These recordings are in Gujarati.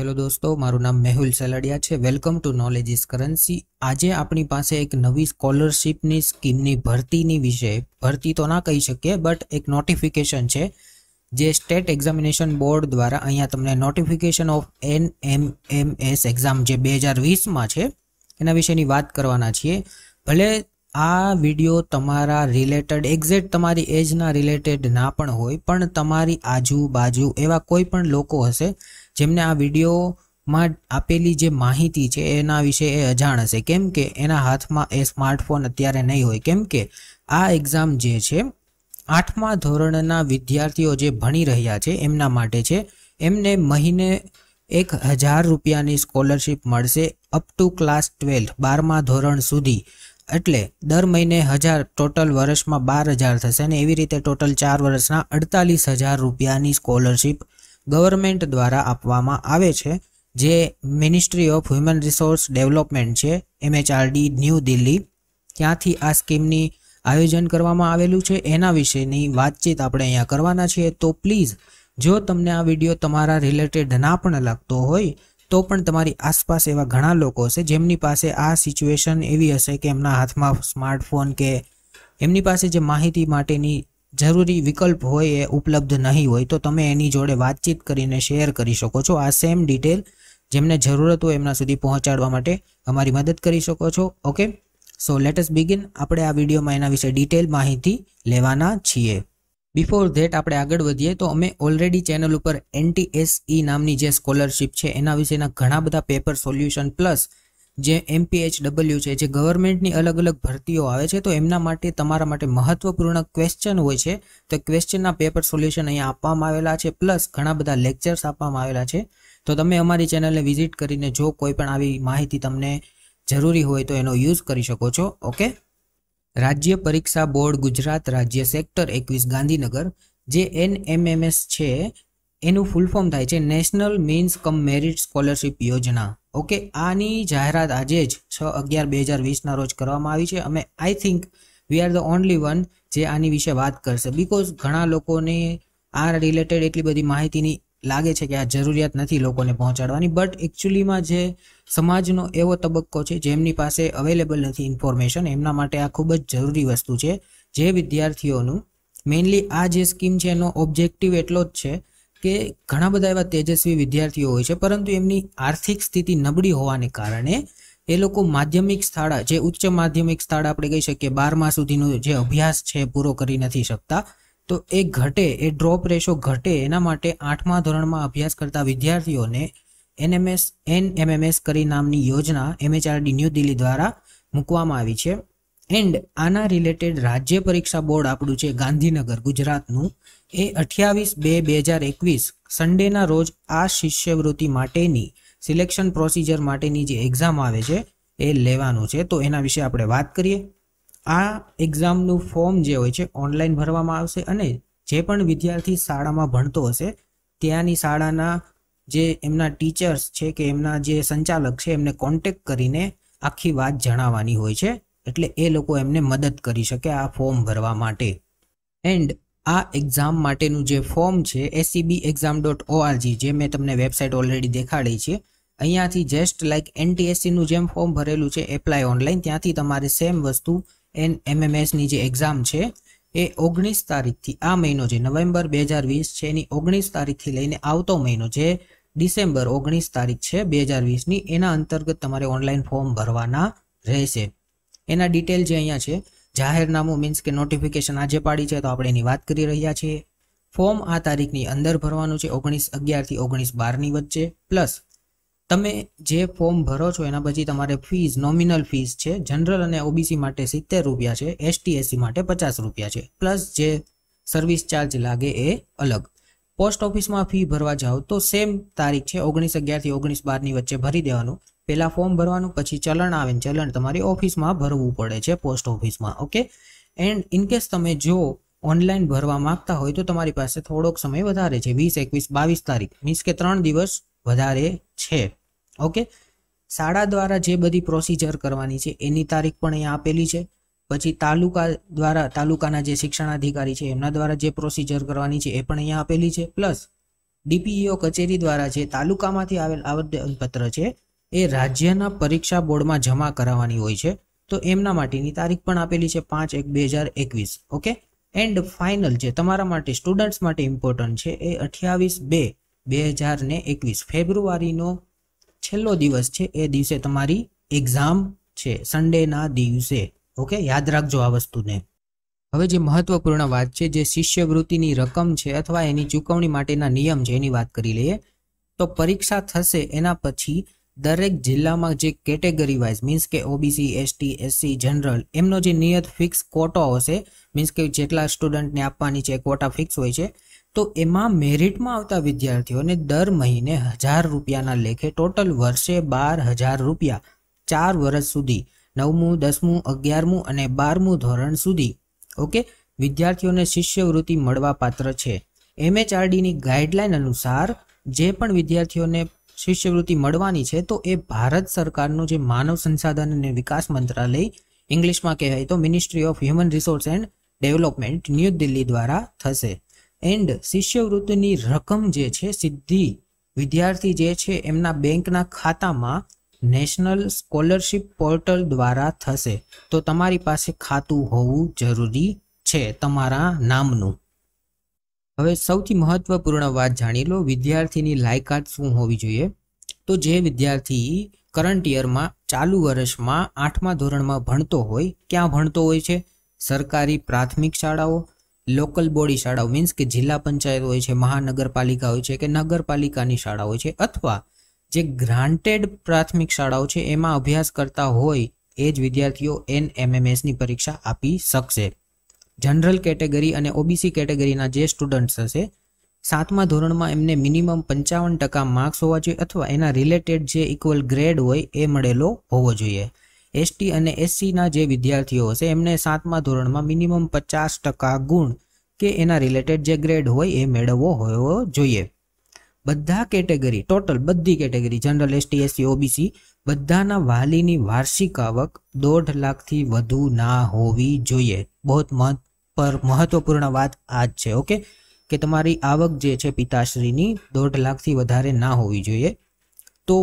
હેલો દોસ્તો મારું નામ મેહુલ સેલડિયા છે welcome to knowledge is currency આજે આપણી પાસે એક નવી સ્કોલરશિપની સ્કીમની ભરતીની વિશે ભરતી તો ના કહી શકીએ બટ એક નોટિફિકેશન છે જે સ્ટેટ એક્ઝામિનેશન બોર્ડ દ્વારા અહીંયા તમને notification of N M M S exam જે બે હજાર વીસમાં છે એના વિશેની વાત કરવાના છીએ ભલે આ વિડીયો તમારા રિલેટેડ એક્ઝેક્ટ તમારી એજના રિલેટેડ ના પણ હોય પણ તમારી આજુબાજુ એવા કોઈ પણ લોકો હશે જેમને આ વિડીયોમાં આપેલી જે માહિતી છે એના વિશે એ અજાણ હશે કેમ કે એના હાથમાં એ સ્માર્ટફોન અત્યારે નહીં હોય કેમ કે આ એક્ઝામ જે છે આઠમા ધોરણના વિદ્યાર્થીઓ જે ભણી રહ્યા છે એમના માટે છે એમને મહિને એક હજાર રૂપિયાની સ્કોલરશીપ મળશે અપ ટુ ક્લાસ ટ્વેલ્થ બારમા ધોરણ સુધી એટલે દર મહિને હજાર ટોટલ વર્ષમાં બાર હજાર થશે અને એવી રીતે ટોટલ ચાર વર્ષના અડતાલીસ હજાર રૂપિયાની સ્કોલરશીપ ગવર્મેન્ટ દ્વારા આપવામાં આવે છે જે ministry of human resource development છે એમએચઆરડી ન્યૂ દિલ્હી ત્યાંથી આ સ્કીમની આયોજન કરવામાં આવેલું છે એના વિશેની વાતચીત આપણે અહીંયા કરવાના છીએ તો પ્લીઝ જો તમને આ વિડીયો તમારા રિલેટેડ ના પણ લાગતો હોય તો પણ તમારી આસપાસ એવા ઘણા લોકો હશે જેમની પાસે આ સિચ્યુએશન એવી હશે કે એમના હાથમાં સ્માર્ટફોન કે એમની પાસે જે માહિતી માટેની જરૂરી વિકલ્પ હોય એ ઉપલબ્ધ નહીં હોય તો તમે એની જોડે વાતચીત કરીને શેર કરી શકો છો આ સેમ ડિટેલ જેમને જરૂરત હોય એમના સુધી પહોંચાડવા માટે અમારી મદદ કરી શકો છો ઓકે સો લેટસ બિગિન આપણે આ વિડીયોમાં એના વિશે ડિટેલ માહિતી લેવાના છીએ બિફોર ધેટ આપણે આગળ વધીએ તો અમે ઓલરેડી ચેનલ ઉપર એનટીએસઈ e નામની જે સ્કોલરશિપ છે એના વિશેના ઘણા બધા પેપર સોલ્યુશન પ્લસ જે એમપીએચડબલ્યુ છે જે ગવર્મેન્ટની અલગ અલગ ભરતીઓ આવે છે તો એમના માટે તમારા માટે મહત્વપૂર્ણ ક્વેશ્ચન હોય છે તો ક્વેશ્ચનના પેપર સોલ્યુશન અહીંયા આપવામાં આવેલા છે પ્લસ ઘણા બધા લેક્ચર્સ આપવામાં આવેલા છે તો તમે અમારી ચેનલને વિઝિટ કરીને જો કોઈ પણ આવી માહિતી તમને જરૂરી હોય તો એનો યુઝ કરી શકો છો ઓકે રાજ્ય પરીક્ષા બોર્ડ ગુજરાત રાજ્ય સેક્ટર એકવીસ ગાંધીનગર જે એનએમએમએસ છે એનું ફૂલ ફોર્મ થાય છે national means cum merit scholarship યોજના ઓકે આની જાહેરાત આજે જ છ અગિયાર બે હજાર વીસના રોજ કરવામાં આવી છે અમે I think we are the only one જે આની વિશે વાત કરશે બિકોઝ ઘણા લોકોને આ રિલેટેડ એટલી બધી માહિતીની લાગે છે કે આ જરૂરિયાત નથી લોકોને પહોંચાડવાની બટ એકચ્યુઅલીમાં જે સમાજનો એવો તબક્કો છે જેમની પાસે અવેલેબલ નથી ઇન્ફોર્મેશન એમના માટે આ ખૂબ જ જરૂરી વસ્તુ છે જે વિદ્યાર્થીઓનું મેઇનલી આ જે સ્કીમ છે એનો ઓબ્જેક્ટિવ એટલો જ છે કે ઘણા બધા એવા તેજસ્વી વિદ્યાર્થીઓ હોય છે પરંતુ એમની આર્થિક સ્થિતિ નબળી હોવાને કારણે એ લોકો માધ્યમિક શાળા જે ઉચ્ચ માધ્યમિક સ્થળ આપણે કહી શકીએ બારમા સુધીનો જે અભ્યાસ છે પૂરો કરી નથી શકતા તો એ ઘટે એ ડ્રોપ રેશો ઘટે એના માટે આઠમા ધોરણમાં અભ્યાસ કરતા વિદ્યાર્થીઓને એનએમએસ એનએમએમએસ કરી નામની યોજના એમએચઆરડી ન્યૂ દિલ્હી દ્વારા મૂકવામાં આવી છે એન્ડ આના રિલેટેડ રાજ્ય પરીક્ષા બોર્ડ આપણું છે ગાંધીનગર ગુજરાતનું એ અઠ્યાવીસ બે બે હજાર એકવીસ સન્ડેના રોજ આ શિષ્યવૃત્તિ માટેની સિલેક્શન પ્રોસિજર માટેની જે એક્ઝામ આવે છે એ લેવાનું છે તો એના વિશે આપણે વાત કરીએ આ એક્ઝામનું ફોર્મ જે હોય છે ઓનલાઈન ભરવામાં આવશે અને જે પણ વિદ્યાર્થી શાળામાં ભણતો હશે ત્યાંની શાળાના જે એમના ટીચર્સ છે કે એમના જે સંચાલક છે એમને કોન્ટેક્ટ કરીને આખી વાત જણાવવાની હોય છે એટલે એ લોકો એમને મદદ કરી શકે આ ફોર્મ ભરવા માટે એન્ડ આ એક્ઝામ માટેનું જે ફોર્મ છે એસીબી એક્ઝામ ડોટ ઓઆરજી જે મેં તમને વેબસાઇટ ઓલરેડી દેખાડી છે અહીંયાથી જસ્ટ લાઇક એનટીએસસીનું જેમ ફોર્મ ભરેલું છે એપ્લાય ઓનલાઈન ત્યાંથી તમારે સેમ વસ્તુ એન એમએમએસની જે એક્ઝામ છે એ ઓગણીસ તારીખથી આ મહિનો જે નવેમ્બર બે હજાર વીસ છે એની ઓગણીસ તારીખથી લઈને આવતો મહિનો જે ડિસેમ્બર ઓગણીસ તારીખ છે બે હજાર વીસની એના અંતર્ગત તમારે ઓનલાઈન ફોર્મ ભરવાના રહેશે એના ડિટેલ જે અહીંયા છે જાહેરનામું મીન્સ કે નોટિફિકેશન આજે પાડી છે તો આપણે એની વાત કરી રહ્યા છીએ ફોર્મ આ તારીખની અંદર ભરવાનું છે ઓગણીસ અગિયારથી ઓગણીસ બારની વચ્ચે પ્લસ તમે જે ફોર્મ ભરો છો એના પછી તમારે ફીઝ નોમિનલ ફીઝ છે જનરલ અને ઓબીસી માટે સિત્તેર રૂપિયા છે એસટી એસસી માટે પચાસ રૂપિયા છે પ્લસ જે સર્વિસ ચાર્જ લાગે એ અલગ પોસ્ટ ઓફિસમાં ફી ભરવા જાઓ તો સેમ તારીખ છે ઓગણીસ અગિયારથી ઓગણીસ બારની વચ્ચે ભરી દેવાનું પહેલાં ફોર્મ ભરવાનું પછી ચલણ આવે ને ચલણ તમારી ઓફિસમાં ભરવું પડે છે પોસ્ટ ઓફિસમાં ઓકે એન્ડ ઇનકેસ તમે જો ઓનલાઈન ભરવા માગતા હોય તો તમારી પાસે થોડોક સમય વધારે છે વીસ એકવીસ બાવીસ તારીખ મીન્સ કે ત્રણ દિવસ વધારે છે ઓકે શાળા દ્વારા જે બધી પ્રોસિજર કરવાની છે એની તારીખ પણ અહીંયા આપેલી છે પછી તાલુકા દ્વારા તાલુકાના જે શિક્ષણાધિકારી છે એમના દ્વારા જે પ્રોસિજર કરવાની છે એ પણ અહીંયા આપેલી છે પ્લસ ડીપીઈઓ e કચેરી દ્વારા જે તાલુકામાંથી આવેલ આવેદનપત્ર છે એ રાજ્યના પરીક્ષા બોર્ડમાં જમા કરાવવાની હોય છે તો એમના માટેની તારીખ પણ આપેલી છે પાંચ એક બે હજાર એકવીસ ઓકે એન્ડ ફાઇનલ જે તમારા માટે સ્ટુડન્ટ્સ માટે ઇમ્પોર્ટન્ટ છે એ અઠ્યાવીસ બે બે હજાર ને એકવીસ ફેબ્રુઆરીનો છેલ્લો દિવસ છે એ દિવસે તમારી એક્ઝામ છે સન્ડેના દિવસે ઓકે યાદ રાખજો આ વસ્તુને હવે જે મહત્વપૂર્ણ વાત છે જે શિષ્યવૃત્તિની રકમ છે અથવા એની ચુકવણી માટેના નિયમ છે એની વાત કરી લઈએ તો પરીક્ષા થશે એના પછી દરેક જિલ્લામાં જે કેટેગરી વાઇઝ મીન્સ કે ઓબીસી એસટી એસસી જનરલ એમનો જે નિયત ફિક્સ કોટો હશે મીન્સ કે જેટલા સ્ટુડન્ટને આપવાની છે કોટા ફિક્સ હોય છે તો એમાં મેરિટમાં આવતા વિદ્યાર્થીઓને દર મહિને હજાર રૂપિયાના લેખે ટોટલ વર્ષે બાર હજાર રૂપિયા ચાર વર્ષ સુધી નવમું દસમું અગિયારમું અને બારમું ધોરણ સુધી ઓકે વિદ્યાર્થીઓને શિષ્યવૃત્તિ મળવાપાત્ર છે એમએચઆરડીની ગાઈડલાઇન અનુસાર જે પણ વિદ્યાર્થીઓને શિષ્યવૃત્તિ મળવાની છે તો એ ભારત સરકારનું જે માનવ સંસાધન અને વિકાસ મંત્રાલય ઇંગ્લિશમાં કહેવાય તો ministry of human resource and development New Delhi દ્વારા થશે એન્ડ શિષ્યવૃત્તિની રકમ જે છે સીધી વિદ્યાર્થી જે છે એમના બેંકના ખાતામાં નેશનલ સ્કોલરશિપ પોર્ટલ દ્વારા થશે તો તમારી પાસે ખાતું હોવું જરૂરી છે તમારા નામનું હવે સૌથી મહત્વપૂર્ણ વાત જાણી લો વિદ્યાર્થીની લાયકાત શું હોવી જોઈએ તો જે વિદ્યાર્થી કરંટ યરમાં ચાલુ વર્ષમાં આઠમા ધોરણમાં ભણતો હોય ક્યાં ભણતો હોય છે સરકારી પ્રાથમિક શાળાઓ લોકલ બોડી શાળાઓ મીન્સ કે જિલ્લા પંચાયત હોય છે મહાનગરપાલિકા હોય છે કે નગરપાલિકાની શાળા હોય છે અથવા જે ગ્રાન્ટેડ પ્રાથમિક શાળાઓ છે એમાં અભ્યાસ કરતા હોય એ જ વિદ્યાર્થીઓ એન એમએમએસની પરીક્ષા આપી શકશે જનરલ કેટેગરી અને ઓબીસી કેટેગરીના જે સ્ટુડન્ટ્સ હશે સાતમા ધોરણમાં એમને મિનિમમ પંચાવન ટકા માર્ક્સ હોવા જોઈએ અથવા એના રિલેટેડ જે ઇક્વલ ગ્રેડ હોય એ મળેલો હોવો જોઈએ એસટી અને એસસીના જે વિદ્યાર્થીઓ હશે એમને સાતમા ધોરણમાં મિનિમમ પચાસ ટકા ગુણ કે એના રિલેટેડ જે ગ્રેડ હોય એ મેળવવો હોવો જોઈએ બધા કેટેગરી ટોટલ બધી category general ST SC OBC બધાના વાલીની વાર્ષિક આવક દોઢ લાખથી વધુ ના હોવી જોઈએ બહુ મહત્વ પર મહત્વપૂર્ણ વાત આ જ છે ઓકે કે તમારી આવક જે છે પિતાશ્રીની દોઢ લાખથી વધારે ના હોવી જોઈએ તો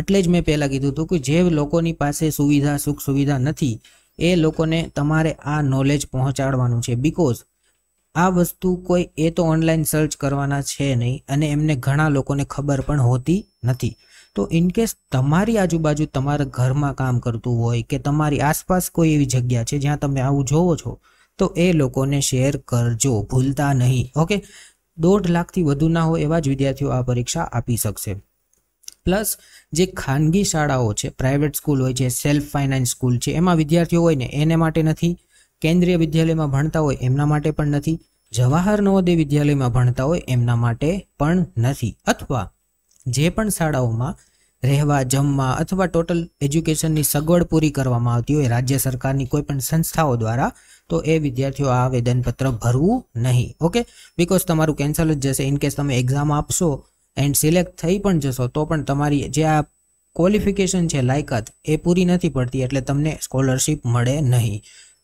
એટલે જ મેં પહેલાં કીધું હતું કે જે લોકોની પાસે સુવિધા સુખ સુવિધા નથી એ લોકોને તમારે આ નોલેજ પહોંચાડવાનું છે બિકોઝ આ વસ્તુ કોઈ એ તો ઓનલાઈન સર્ચ કરવાના છે નહીં અને એમને ઘણા લોકોને ખબર પણ હોતી નથી તો ઇનકેસ તમારી આજુબાજુ તમારા ઘરમાં કામ કરતું હોય કે તમારી આસપાસ કોઈ એવી જગ્યા છે જ્યાં તમે આવું જોવો છો તો એ લોકોને શેર કરજો ભૂલતા નહીં ઓકે દોઢ લાખથી વધુ ના હોય એવા જ વિદ્યાર્થીઓ આ પરીક્ષા આપી શકશે પ્લસ જે ખાનગી શાળાઓ છે પ્રાઇવેટ સ્કૂલ હોય છે સેલ્ફ ફાઇનાન્સ સ્કૂલ છે એમાં વિદ્યાર્થીઓ હોય ને એને માટે નથી કેન્દ્રીય વિદ્યાલયમાં ભણતા હોય એમના માટે પણ નથી જવાહર નવોદય વિદ્યાલયમાં ભણતા હોય એમના માટે પણ નથી અથવા જે પણ શાળાઓમાં રહેવા જમવા અથવા ટોટલ એજ્યુકેશનની સગવડ પૂરી કરવામાં આવતી હોય રાજ્ય સરકારની કોઈ પણ સંસ્થાઓ દ્વારા તો એ વિદ્યાર્થીઓ આ આવેદનપત્ર ભરવું નહીં ઓકે બિકોઝ તમારું કેન્સલ જ જશે ઇનકેસ તમે એક્ઝામ આપશો એન્ડ સિલેક્ટ થઈ પણ જશો તો પણ તમારી જે આ ક્વોલિફિકેશન છે લાયકાત એ પૂરી નથી પડતી એટલે તમને સ્કોલરશિપ મળે નહીં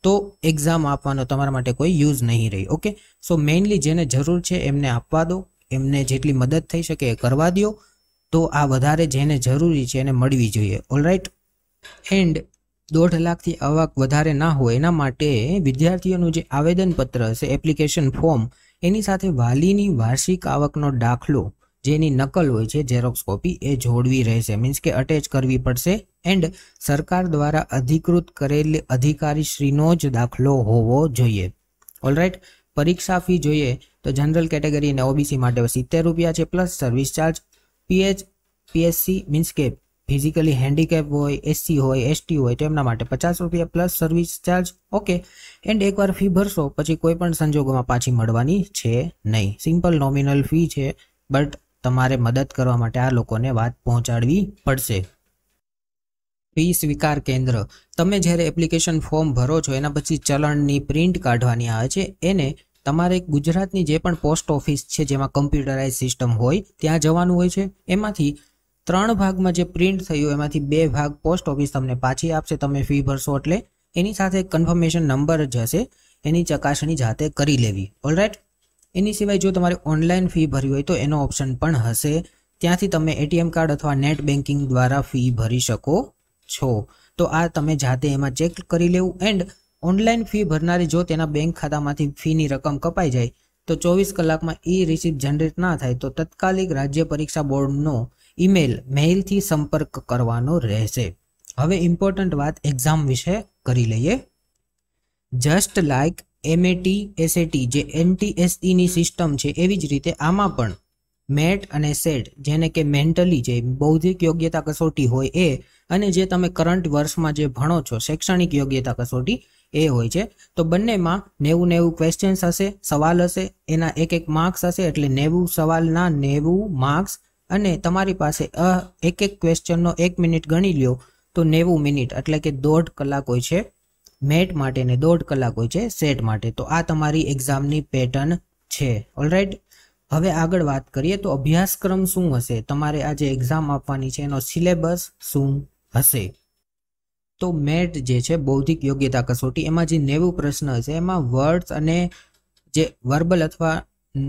તો એક્ઝામ આપવાનો તમારા માટે કોઈ યુઝ નહીં રહી ઓકે સો મેઇનલી જેને જરૂર છે એમને આપવા દો એમને જેટલી મદદ થઈ શકે એ કરવા દો તો આ વધારે જેને જરૂરી છે એને મળવી જોઈએ ઓલરાઇટ એન્ડ દોઢ લાખથી આવક વધારે ના હોય એના માટે વિદ્યાર્થીઓનું જે આવેદનપત્ર હશે એપ્લિકેશન ફોર્મ એની સાથે વાલીની વાર્ષિક આવકનો દાખલો જેની નકલ હોય છે ઝેરોક્સ કોપી એ જોડવી રહેશે મીન્સ કે અટેચ કરવી પડશે એન્ડ સરકાર દ્વારા અધિકૃત કરેલ અધિકારીશ્રીનો જ દાખલો હોવો જોઈએ ઓલરાઇટ પરીક્ષા ફી જોઈએ તો જનરલ કેટેગરી અને ઓબીસી માટે સિત્તેર રૂપિયા છે plus service charge PH PSC means કે ફિઝિકલી હેન્ડીકેપ હોય એસસી હોય એસટી હોય તેમના માટે પચાસ રૂપિયા plus service charge okay and એકવાર ફી ભરશો પછી કોઈ પણ સંજોગોમાં પાછી મળવાની છે નહીં સિમ્પલ નોમિનલ ફી છે બટ તમારે મદદ કરવા માટે આ લોકોને વાત પહોંચાડવી પડશે ફી સ્વીકાર કેન્દ્ર તમે જ્યારે એપ્લિકેશન ફોર્મ ભરો છો એના પછી ચલણની પ્રિન્ટ કાઢવાની આવે છે એને તમારે ગુજરાતની જે પણ પોસ્ટ ઓફિસ છે જેમાં કમ્પ્યુટરાઇઝ સિસ્ટમ હોય ત્યાં જવાનું હોય છે એમાંથી ત્રણ ભાગમાં જે પ્રિન્ટ થયું એમાંથી બે ભાગ પોસ્ટ ઓફિસ તમને પાછી આપશે તમે ફી ભરશો એટલે એની સાથે કન્ફર્મેશન નંબર જ હશે એની ચકાસણી જાતે કરી લેવી ઓલરાઇટ એની સિવાય જો તમારે ઓનલાઈન ફી ભરી હોય તો એનો ઓપ્શન પણ હશે ત્યાંથી તમે એટીએમ કાર્ડ અથવા નેટ બેન્કિંગ દ્વારા ફી ભરી શકો છો તો આ તમે જાતે એમાં ચેક કરી લેવું એન્ડ ઓનલાઈન ફી ભરનારી જો તેના બેંક ખાતામાંથી ફીની રકમ કપાઈ જાય તો ચોવીસ કલાકમાં ઈ રિસીપ્ટ જનરેટ ના થાય તો તત્કાલિક રાજ્ય પરીક્ષા બોર્ડનો ઈમેલ મેઇલથી સંપર્ક કરવાનો રહેશે હવે ઇમ્પોર્ટન્ટ વાત એક્ઝામ વિશે કરી લઈએ જસ્ટ લાઇક એમએટી એસએટી જે એનટીએસઈની સિસ્ટમ છે એવી જ રીતે આમાં પણ મેટ અને સેટ જેને કે મેન્ટલી જે બૌદ્ધિક યોગ્યતા કસોટી હોય એ અને જે તમે કરંટ વર્ષમાં જે ભણો છો શૈક્ષણિક યોગ્યતા કસોટી એ હોય છે તો બંનેમાં નેવું નેવું ક્વેશ્ચન્સ હશે સવાલ હશે એના એક એક માર્ક્સ હશે એટલે નેવું સવાલના નેવું માર્ક્સ અને તમારી પાસે અ એક એક ક્વેશ્ચનનો એક મિનિટ ગણી લ્યો તો નેવું મિનિટ એટલે કે દોઢ કલાક હોય છે મેટ માટે ને દોઢ કલાક હોય છે સેટ માટે તો આ તમારી એક્ઝામની પેટર્ન છે ઓલરાઇટ હવે આગળ વાત કરીએ તો અભ્યાસક્રમ શું હશે તમારે આ જે એક્ઝામ આપવાની છે એનો સિલેબસ શું હશે તો મેટ જે છે બૌદ્ધિક યોગ્યતા કસોટી એમાં જે નેવું પ્રશ્ન છે એમાં વર્ડ્સ અને જે વર્બલ અથવા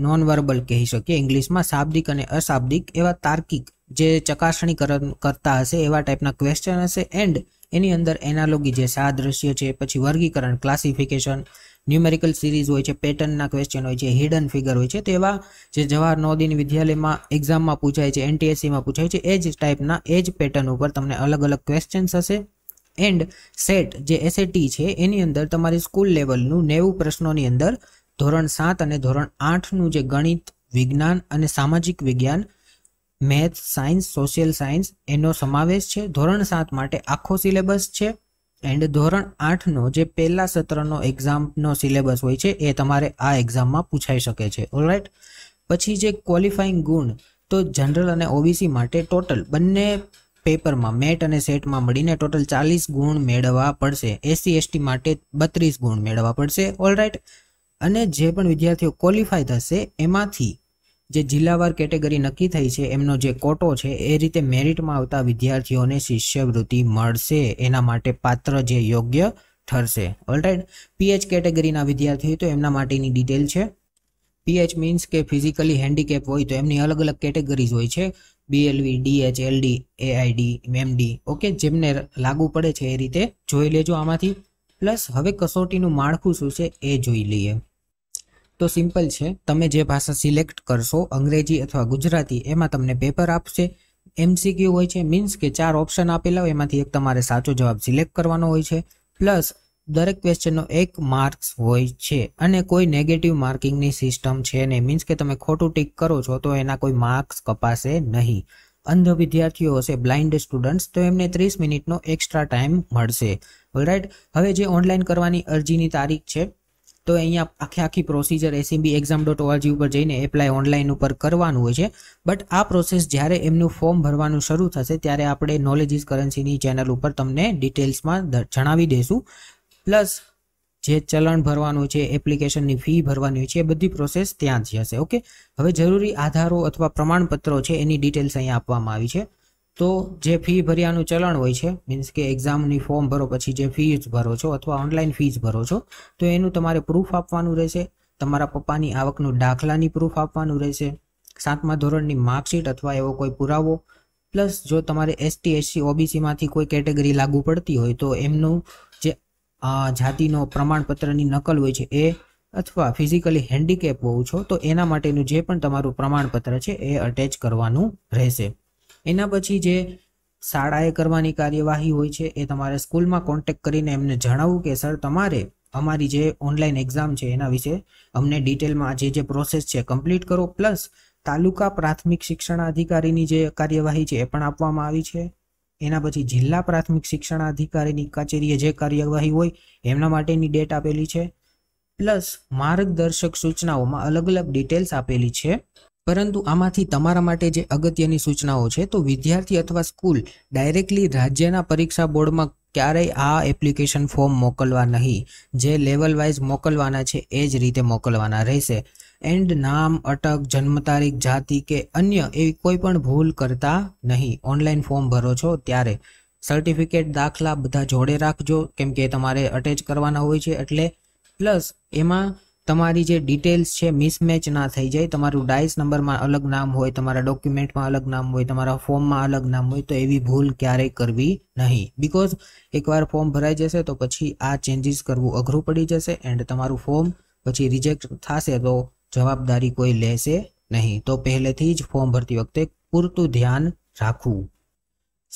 નોન વર્બલ કહી શકીએ ઇંગ્લિશમાં શાબ્દિક અને અશાબ્દિક એવા તાર્કિક જે ચકાસણી કરતા હશે એવા ટાઈપના ક્વેશ્ચન હશે એન્ડ એની અંદર એનાલોગી જે સાદ્રશ્ય છે પછી વર્ગીકરણ ક્લાસિફિકેશન ન્યુમેરિકલ સિરીઝ હોય છે પેટર્નના ક્વેશ્ચન હોય છે હિડન ફિગર હોય છે તેવા એવા જે જવાહર નવદીન વિદ્યાલયમાં એક્ઝામમાં પૂછાય છે એનટીએસસીમાં પૂછાય છે એ જ ટાઈપના એ જ પેટર્ન ઉપર તમને અલગ અલગ ક્વેશ્ચન્સ હશે એન્ડ સેટ જે એસએટી છે એની અંદર તમારી સ્કૂલ લેવલનું નેવું પ્રશ્નોની અંદર ધોરણ સાત અને ધોરણ આઠનું જે ગણિત વિજ્ઞાન અને સામાજિક વિજ્ઞાન મેથ સાયન્સ સોશિયલ સાયન્સ એનો સમાવેશ છે ધોરણ સાત માટે આખો સિલેબસ છે એન્ડ ધોરણ આઠનો જે પહેલા સત્રનો એક્ઝામનો સિલેબસ હોય છે એ તમારે આ એક્ઝામમાં પૂછાઈ શકે છે ઓલરાઇટ પછી જે ક્વોલિફાઈંગ ગુણ તો જનરલ અને ઓબીસી માટે ટોટલ બંને પેપરમાં મેટ અને સેટમાં મળીને ટોટલ ચાલીસ ગુણ મેળવવા પડશે એસસી એસટી માટે બત્રીસ ગુણ મેળવવા પડશે ઓલરાઈટ અને જે પણ વિદ્યાર્થીઓ ક્વોલિફાય થશે એમાંથી જે જિલ્લાવાર કેટેગરી નક્કી થઈ છે એમનો જે કોટો છે એ રીતે મેરિટમાં આવતા વિદ્યાર્થીઓને શિષ્યવૃત્તિ મળશે એના માટે પાત્ર જે યોગ્ય ઠરશે ઓલરાઇટ પીએચ કેટેગરીના વિદ્યાર્થીઓ તો એમના માટેની ડિટેલ છે પીએચ મીન્સ કે ફિઝિકલી હેન્ડીકેપ હોય તો એમની અલગ અલગ કેટેગરીઝ હોય છે BLV DH LD AID MD okay જેમને લાગુ પડે છે એ રીતે જોઈ લેજો આમાંથી પ્લસ હવે કસોટીનું માળખું શું છે એ જોઈ લઈએ તો સિમ્પલ છે તમે જે ભાષા સિલેક્ટ કરશો અંગ્રેજી અથવા ગુજરાતી એમાં તમને પેપર આપશે એમસીક્યુ હોય છે મીન્સ કે ચાર ઓપ્શન આપેલા હોય એમાંથી એક તમારે સાચો જવાબ સિલેક્ટ કરવાનો હોય છે પ્લસ દરેક ક્વેશ્ચનનો એક માર્ક્સ હોય છે અને કોઈ નેગેટિવ માર્કિંગની સિસ્ટમ છે નહીં મીન્સ કે તમે ખોટું ટીક કરો છો તો એના કોઈ માર્ક્સ કપાશે નહીં અંધ વિદ્યાર્થીઓ હશે બ્લાઇન્ડ સ્ટુડન્ટ્સ તો એમને ત્રીસ મિનિટનો એક્સ્ટ્રા ટાઈમ મળશે ઓલરાઇટ હવે જે ઓનલાઈન કરવાની અરજીની તારીખ છે તો અહીંયા આખી આખી procedure ACB exam dot ORG ઉપર જઈને એપ્લાય ઓનલાઈન ઉપર કરવાનું હોય છે બટ આ પ્રોસેસ જ્યારે એમનું ફોર્મ ભરવાનું શરૂ થશે ત્યારે આપણે નોલેજ ઇઝ કરન્સીની ચેનલ ઉપર તમને ડિટેલ્સમાં જણાવી દઈશું પ્લસ જે ચલણ ભરવાનું છે એપ્લિકેશનની ફી ભરવાની હોય છે એ બધી પ્રોસેસ ત્યાં જ હશે ઓકે હવે જરૂરી આધારો અથવા પ્રમાણપત્રો છે એની ડિટેલ્સ અહીંયા આપવામાં આવી છે તો જે ફી ભર્યાનું ચલણ હોય છે મીન્સ કે એક્ઝામની ફોર્મ ભરો પછી જે ફીઝ ભરો છો અથવા ઓનલાઈન ફીઝ ભરો છો તો એનું તમારે પ્રૂફ આપવાનું રહેશે તમારા પપ્પાની આવકનું દાખલાની પ્રૂફ આપવાનું રહેશે સાતમા ધોરણની માર્કશીટ અથવા એવો કોઈ પુરાવો પ્લસ જો તમારે એસટી એસસી ઓબીસીમાંથી કોઈ કેટેગરી લાગુ પડતી હોય તો એમનું જાતિનો પ્રમાણપત્રની નકલ હોય છે એ અથવા ફિઝિકલી હેન્ડીકેપ હોવું છો તો એના માટેનું જે પણ તમારું પ્રમાણપત્ર છે એ અટેચ કરવાનું રહેશે એના પછી જે શાળાએ કરવાની કાર્યવાહી હોય છે એ તમારે સ્કૂલમાં કોન્ટેક્ટ કરીને એમને જણાવવું કે સર તમારે અમારી જે ઓનલાઈન એક્ઝામ છે એના વિશે અમને ડિટેલમાં જે જે પ્રોસેસ છે કમ્પ્લીટ કરો પ્લસ તાલુકા પ્રાથમિક શિક્ષણ અધિકારીની જે કાર્યવાહી છે એ પણ આપવામાં આવી છે એના પછી જિલ્લા પ્રાથમિક શિક્ષણ અધિકારીની કચેરીએ જે કાર્યવાહી હોય એમના માટેની ડેટ આપેલી છે પ્લસ માર્ગદર્શક સૂચનાઓમાં અલગ અલગ ડિટેલ્સ આપેલી છે પરંતુ આમાંથી તમારા માટે જે અગત્યની સૂચનાઓ છે તો વિદ્યાર્થી અથવા સ્કૂલ ડાયરેક્ટલી રાજ્યના પરીક્ષા બોર્ડમાં ક્યારેય આ એપ્લિકેશન ફોર્મ મોકલવા નહીં જે લેવલ વાઇઝ મોકલવાના છે એ જ રીતે મોકલવાના રહેશે એન્ડ નામ અટક જન્મ તારીખ જાતિ કે અન્ય એવી કોઈ પણ ભૂલ કરતા નહીં ઓનલાઈન ફોર્મ ભરો છો ત્યારે સર્ટિફિકેટ દાખલા બધા જોડે રાખજો કેમ કે તમારે અટેચ કરવાના હોય છે એટલે પ્લસ એમાં તમારી જે ડિટેલ્સ છે મિસમેચ ના થઈ જાય તમારું ડાઇસ નંબરમાં અલગ નામ હોય તમારા ડોક્યુમેન્ટમાં અલગ નામ હોય તમારા ફોર્મમાં અલગ નામ હોય તો એવી ભૂલ ક્યારેય કરવી નહીં બિકોઝ એકવાર ફોર્મ ભરાઈ જશે તો પછી આ ચેન્જીસ કરવું અઘરું પડી જશે એન્ડ તમારું ફોર્મ પછી રિજેક્ટ થશે તો જવાબદારી કોઈ લેશે નહીં તો પહેલેથી જ ફોર્મ ભરતી વખતે પૂરતું ધ્યાન રાખવું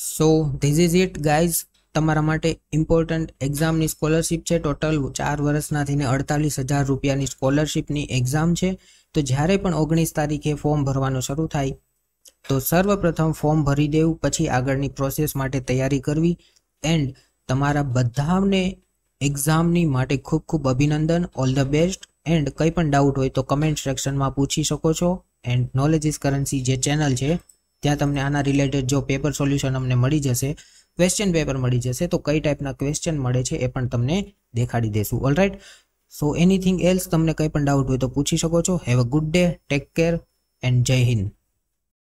so this is it guys તમારા માટે ઇમ્પોર્ટન્ટ એક્ઝામની સ્કોલરશિપ છે ટોટલ ચાર વર્ષના થઈને અડતાલીસ હજાર રૂપિયાની સ્કોલરશિપની એક્ઝામ છે તો જ્યારે પણ ઓગણીસ તારીખે ફોર્મ ભરવાનું શરૂ થાય તો સર્વપ્રથમ ફોર્મ ભરી દેવું પછી આગળની પ્રોસેસ માટે તૈયારી કરવી એન્ડ તમારા બધાને એક્ઝામની માટે ખૂબ ખૂબ અભિનંદન ઓલ ધ બેસ્ટ એન્ડ કંઈ પણ ડાઉટ હોય તો કમેન્ટ સેક્શનમાં પૂછી શકો છો એન્ડ નોલેજ ઇઝ કરન્સી જે ચેનલ છે ત્યાં તમને આના રિલેટેડ જો પેપર સોલ્યુશન અમને મળી જશે ક્વેશ્ચન પેપર મળી જશે તો કઈ ટાઈપના ક્વેશ્ચન મળે છે એ પણ તમને દેખાડી દેશું ઓલરાઈટ સો એનીથિંગ એલ્સ તમને કંઈ પણ ડાઉટ હોય તો પૂછી શકો છો have a good day take care and Jai Hind